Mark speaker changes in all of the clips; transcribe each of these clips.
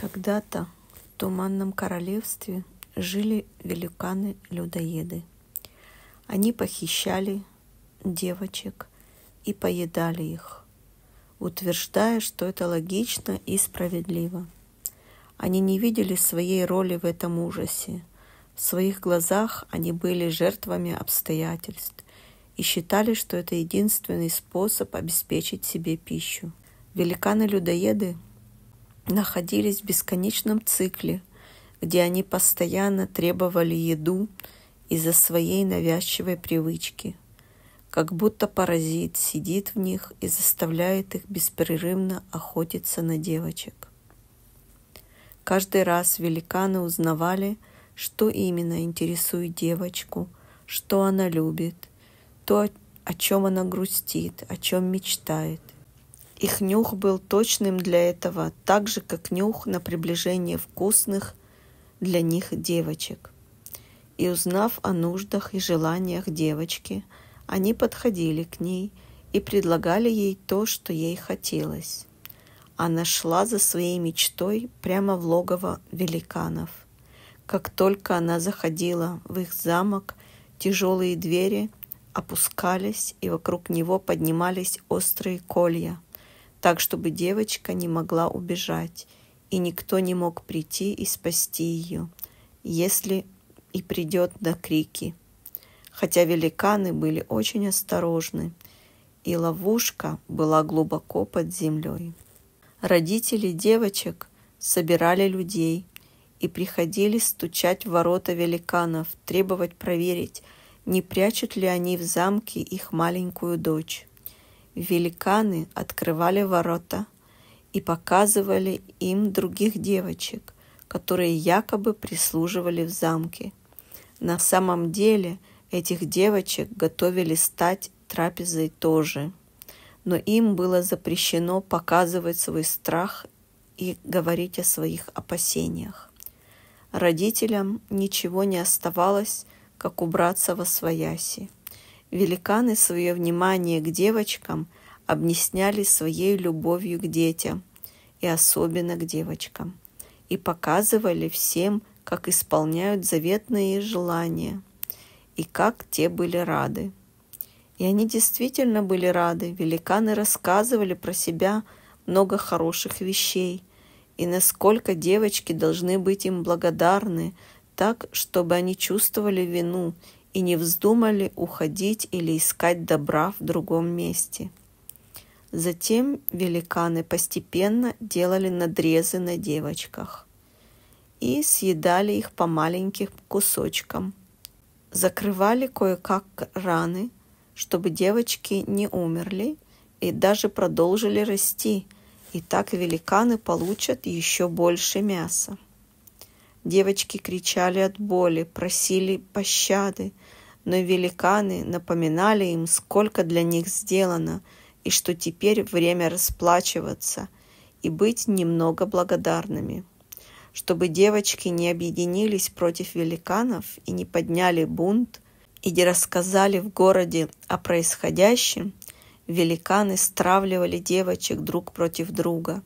Speaker 1: Когда-то в Туманном Королевстве жили великаны-людоеды. Они похищали девочек и поедали их, утверждая, что это логично и справедливо. Они не видели своей роли в этом ужасе. В своих глазах они были жертвами обстоятельств и считали, что это единственный способ обеспечить себе пищу. Великаны-людоеды – находились в бесконечном цикле, где они постоянно требовали еду из-за своей навязчивой привычки. Как будто паразит сидит в них и заставляет их беспрерывно охотиться на девочек. Каждый раз великаны узнавали, что именно интересует девочку, что она любит, то, о чем она грустит, о чем мечтает – их нюх был точным для этого, так же, как нюх на приближение вкусных для них девочек. И узнав о нуждах и желаниях девочки, они подходили к ней и предлагали ей то, что ей хотелось. Она шла за своей мечтой прямо в логово великанов. Как только она заходила в их замок, тяжелые двери опускались, и вокруг него поднимались острые колья – так, чтобы девочка не могла убежать, и никто не мог прийти и спасти ее, если и придет до крики. Хотя великаны были очень осторожны, и ловушка была глубоко под землей. Родители девочек собирали людей и приходили стучать в ворота великанов, требовать проверить, не прячут ли они в замке их маленькую дочь великаны открывали ворота и показывали им других девочек, которые якобы прислуживали в замке. На самом деле этих девочек готовили стать трапезой тоже, но им было запрещено показывать свой страх и говорить о своих опасениях. Родителям ничего не оставалось, как убраться во свояси. Великаны свое внимание к девочкам обнесняли своей любовью к детям, и особенно к девочкам, и показывали всем, как исполняют заветные желания, и как те были рады. И они действительно были рады. Великаны рассказывали про себя много хороших вещей, и насколько девочки должны быть им благодарны, так, чтобы они чувствовали вину и не вздумали уходить или искать добра в другом месте. Затем великаны постепенно делали надрезы на девочках и съедали их по маленьким кусочкам. Закрывали кое-как раны, чтобы девочки не умерли и даже продолжили расти, и так великаны получат еще больше мяса. Девочки кричали от боли, просили пощады, но великаны напоминали им, сколько для них сделано, и что теперь время расплачиваться и быть немного благодарными. Чтобы девочки не объединились против великанов и не подняли бунт, и не рассказали в городе о происходящем, великаны стравливали девочек друг против друга,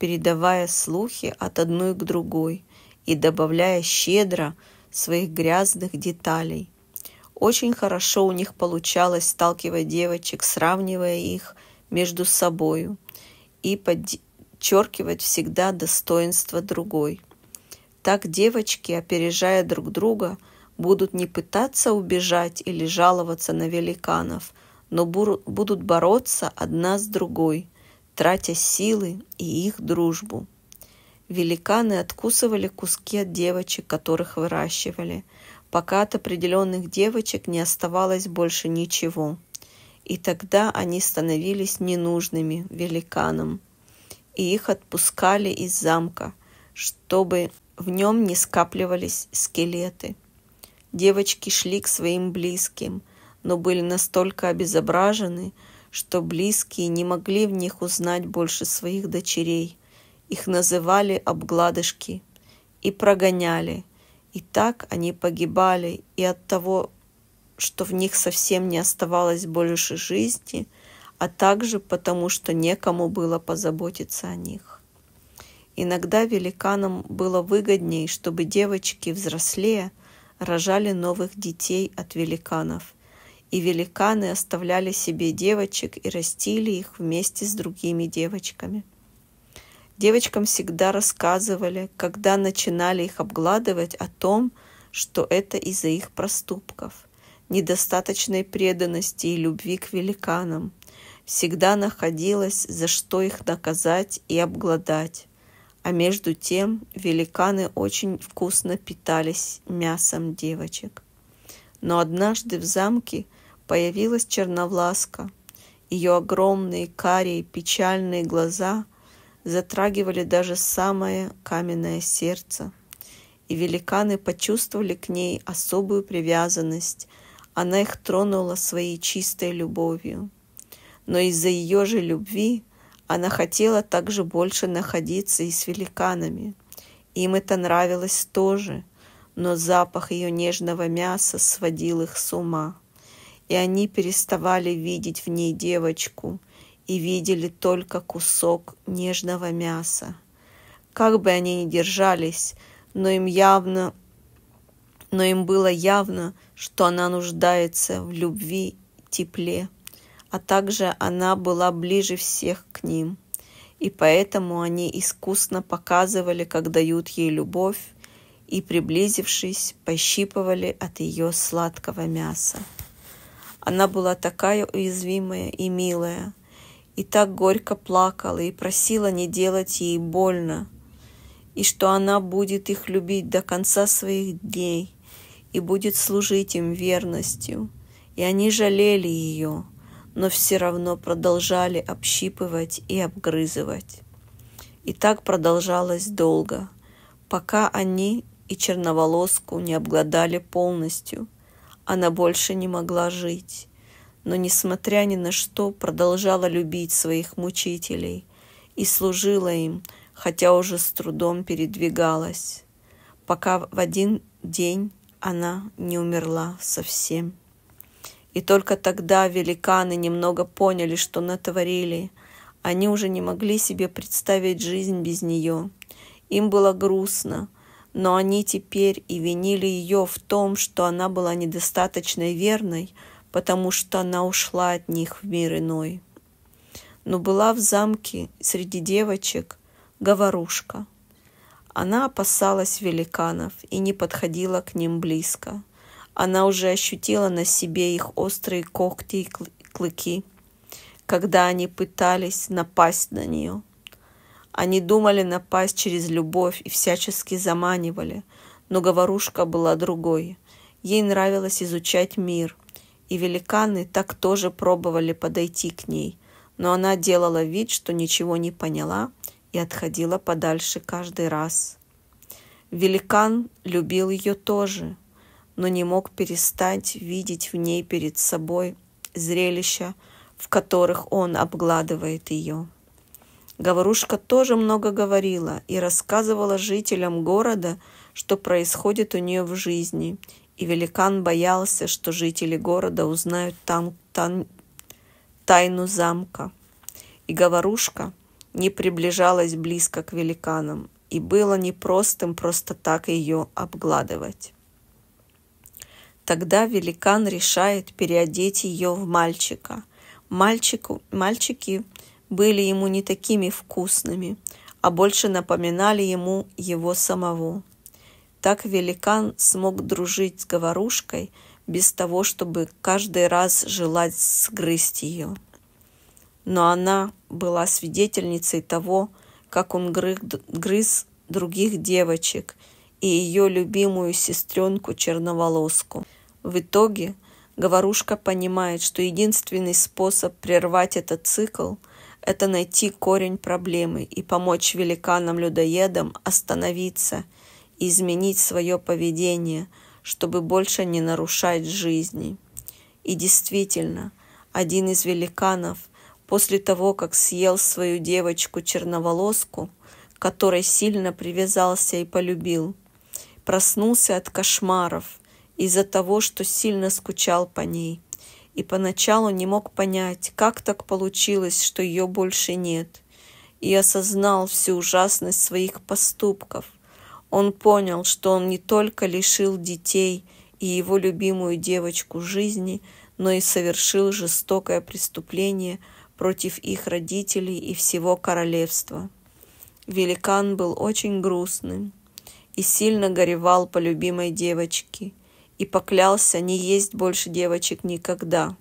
Speaker 1: передавая слухи от одной к другой – и добавляя щедро своих грязных деталей. Очень хорошо у них получалось сталкивать девочек, сравнивая их между собою и подчеркивать всегда достоинство другой. Так девочки, опережая друг друга, будут не пытаться убежать или жаловаться на великанов, но будут бороться одна с другой, тратя силы и их дружбу. Великаны откусывали куски от девочек, которых выращивали, пока от определенных девочек не оставалось больше ничего. И тогда они становились ненужными великанам, и их отпускали из замка, чтобы в нем не скапливались скелеты. Девочки шли к своим близким, но были настолько обезображены, что близкие не могли в них узнать больше своих дочерей – их называли обгладышки и прогоняли. И так они погибали, и от того, что в них совсем не оставалось больше жизни, а также потому, что некому было позаботиться о них. Иногда великанам было выгодней, чтобы девочки, взрослее, рожали новых детей от великанов, и великаны оставляли себе девочек и растили их вместе с другими девочками – Девочкам всегда рассказывали, когда начинали их обгладывать, о том, что это из-за их проступков, недостаточной преданности и любви к великанам. Всегда находилось, за что их наказать и обгладать, А между тем великаны очень вкусно питались мясом девочек. Но однажды в замке появилась черновласка. Ее огромные карие печальные глаза – затрагивали даже самое каменное сердце, и великаны почувствовали к ней особую привязанность, она их тронула своей чистой любовью. Но из-за ее же любви она хотела также больше находиться и с великанами. Им это нравилось тоже, но запах ее нежного мяса сводил их с ума, и они переставали видеть в ней девочку — и видели только кусок нежного мяса. Как бы они ни держались, но им явно но им было явно, что она нуждается в любви, тепле, а также она была ближе всех к ним. И поэтому они искусно показывали, как дают ей любовь, и, приблизившись, пощипывали от ее сладкого мяса. Она была такая уязвимая и милая – и так горько плакала и просила не делать ей больно, и что она будет их любить до конца своих дней и будет служить им верностью. И они жалели ее, но все равно продолжали общипывать и обгрызывать. И так продолжалось долго, пока они и черноволоску не обгладали полностью. Она больше не могла жить но, несмотря ни на что, продолжала любить своих мучителей и служила им, хотя уже с трудом передвигалась, пока в один день она не умерла совсем. И только тогда великаны немного поняли, что натворили. Они уже не могли себе представить жизнь без нее. Им было грустно, но они теперь и винили ее в том, что она была недостаточно верной – потому что она ушла от них в мир иной. Но была в замке среди девочек говорушка. Она опасалась великанов и не подходила к ним близко. Она уже ощутила на себе их острые когти и клыки, когда они пытались напасть на нее. Они думали напасть через любовь и всячески заманивали, но говорушка была другой. Ей нравилось изучать мир – и великаны так тоже пробовали подойти к ней, но она делала вид, что ничего не поняла и отходила подальше каждый раз. Великан любил ее тоже, но не мог перестать видеть в ней перед собой зрелища, в которых он обгладывает ее. Говорушка тоже много говорила и рассказывала жителям города, что происходит у нее в жизни, и великан боялся, что жители города узнают там тан... тайну замка. И говорушка не приближалась близко к великанам, и было непростым просто так ее обгладывать. Тогда великан решает переодеть ее в мальчика. Мальчику, мальчики были ему не такими вкусными, а больше напоминали ему его самого – так великан смог дружить с говорушкой без того, чтобы каждый раз желать сгрызть ее. Но она была свидетельницей того, как он грыз других девочек и ее любимую сестренку черноволоску. В итоге говорушка понимает, что единственный способ прервать этот цикл – это найти корень проблемы и помочь великанам-людоедам остановиться – изменить свое поведение, чтобы больше не нарушать жизни. И действительно, один из великанов после того, как съел свою девочку-черноволоску, которой сильно привязался и полюбил, проснулся от кошмаров из-за того, что сильно скучал по ней. И поначалу не мог понять, как так получилось, что ее больше нет. И осознал всю ужасность своих поступков он понял, что он не только лишил детей и его любимую девочку жизни, но и совершил жестокое преступление против их родителей и всего королевства. Великан был очень грустным и сильно горевал по любимой девочке и поклялся не есть больше девочек никогда.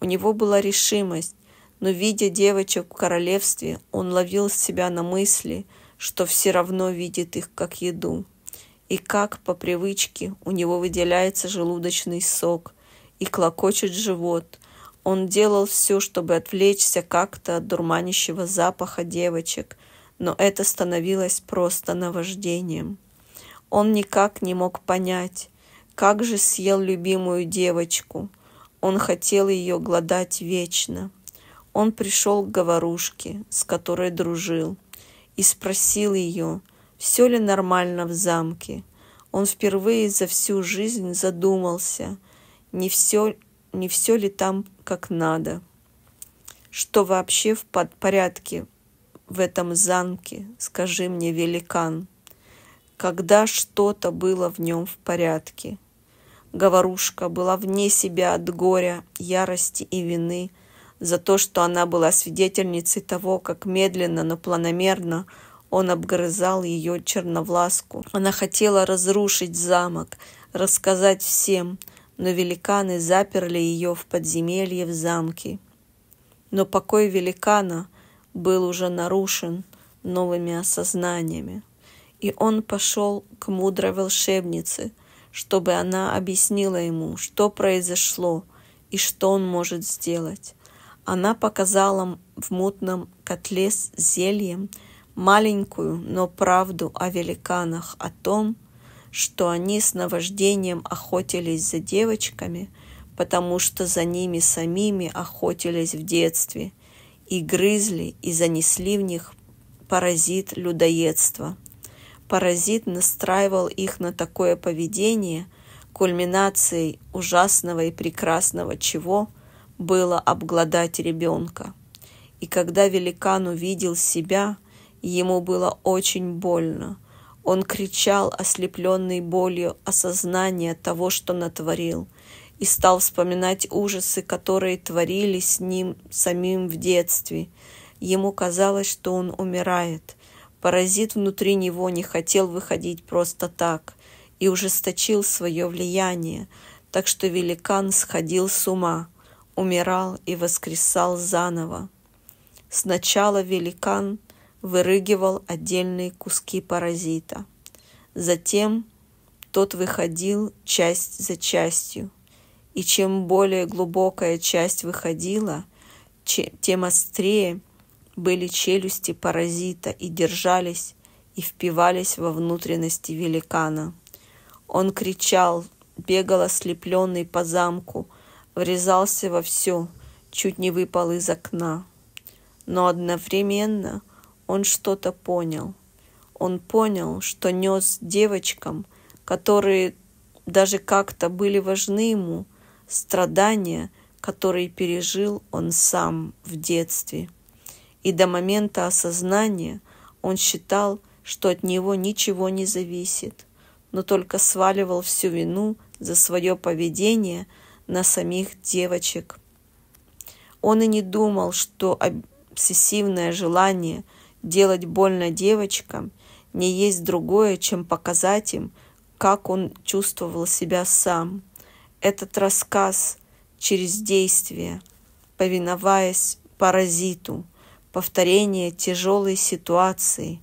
Speaker 1: У него была решимость, но, видя девочек в королевстве, он ловил себя на мысли – что все равно видит их как еду. И как, по привычке, у него выделяется желудочный сок и клокочет живот. Он делал все, чтобы отвлечься как-то от дурманящего запаха девочек, но это становилось просто наваждением. Он никак не мог понять, как же съел любимую девочку. Он хотел ее глодать вечно. Он пришел к говорушке, с которой дружил – и спросил ее, все ли нормально в замке. Он впервые за всю жизнь задумался, не все, не все ли там как надо, что вообще в порядке в этом замке, скажи мне, великан, когда что-то было в нем в порядке. Говорушка была вне себя от горя, ярости и вины – за то, что она была свидетельницей того, как медленно, но планомерно он обгрызал ее черновласку. Она хотела разрушить замок, рассказать всем, но великаны заперли ее в подземелье в замке. Но покой великана был уже нарушен новыми осознаниями, и он пошел к мудрой волшебнице, чтобы она объяснила ему, что произошло и что он может сделать. Она показала в мутном котле с зельем маленькую, но правду о великанах, о том, что они с наваждением охотились за девочками, потому что за ними самими охотились в детстве и грызли, и занесли в них паразит людоедства. Паразит настраивал их на такое поведение, кульминацией ужасного и прекрасного чего – было обглодать ребенка. И когда великан увидел себя, ему было очень больно. Он кричал, ослепленный болью осознания того, что натворил, и стал вспоминать ужасы, которые творили с ним самим в детстве. Ему казалось, что он умирает. Паразит внутри него не хотел выходить просто так и ужесточил свое влияние, так что великан сходил с ума – умирал и воскресал заново. Сначала великан вырыгивал отдельные куски паразита. Затем тот выходил часть за частью. И чем более глубокая часть выходила, тем острее были челюсти паразита и держались и впивались во внутренности великана. Он кричал, бегал ослепленный по замку – врезался во все, чуть не выпал из окна. Но одновременно он что-то понял. Он понял, что нес девочкам, которые даже как-то были важны ему, страдания, которые пережил он сам в детстве. И до момента осознания он считал, что от него ничего не зависит, но только сваливал всю вину за свое поведение – на самих девочек. Он и не думал, что обсессивное желание делать больно девочкам не есть другое, чем показать им, как он чувствовал себя сам. Этот рассказ через действие, повиноваясь паразиту, повторение тяжелой ситуации.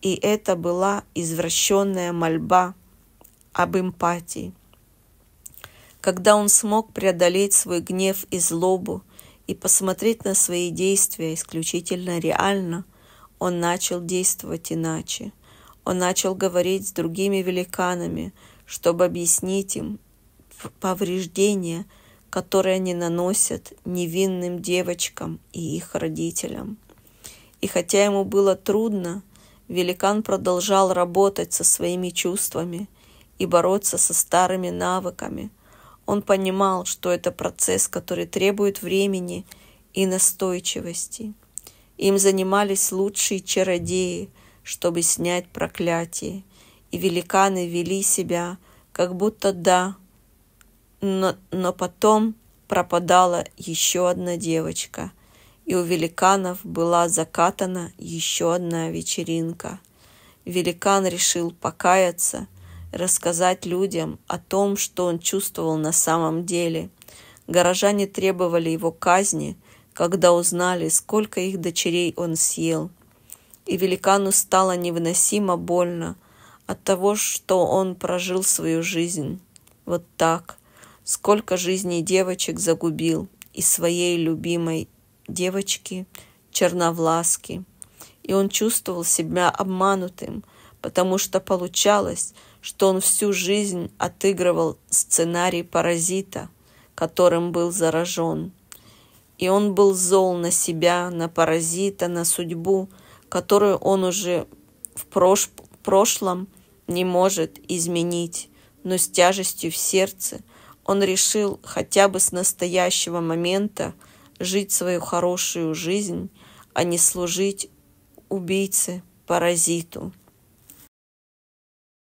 Speaker 1: И это была извращенная мольба об эмпатии когда он смог преодолеть свой гнев и злобу и посмотреть на свои действия исключительно реально, он начал действовать иначе. Он начал говорить с другими великанами, чтобы объяснить им повреждения, которые они наносят невинным девочкам и их родителям. И хотя ему было трудно, великан продолжал работать со своими чувствами и бороться со старыми навыками – он понимал, что это процесс, который требует времени и настойчивости. Им занимались лучшие чародеи, чтобы снять проклятие, и великаны вели себя, как будто да, но, но потом пропадала еще одна девочка, и у великанов была закатана еще одна вечеринка. Великан решил покаяться – рассказать людям о том, что он чувствовал на самом деле. Горожане требовали его казни, когда узнали, сколько их дочерей он съел. И великану стало невыносимо больно от того, что он прожил свою жизнь. Вот так. Сколько жизней девочек загубил и своей любимой девочки черновласки. И он чувствовал себя обманутым, потому что получалось – что он всю жизнь отыгрывал сценарий паразита, которым был заражен. И он был зол на себя, на паразита, на судьбу, которую он уже в прош прошлом не может изменить, но с тяжестью в сердце он решил хотя бы с настоящего момента жить свою хорошую жизнь, а не служить убийце, паразиту.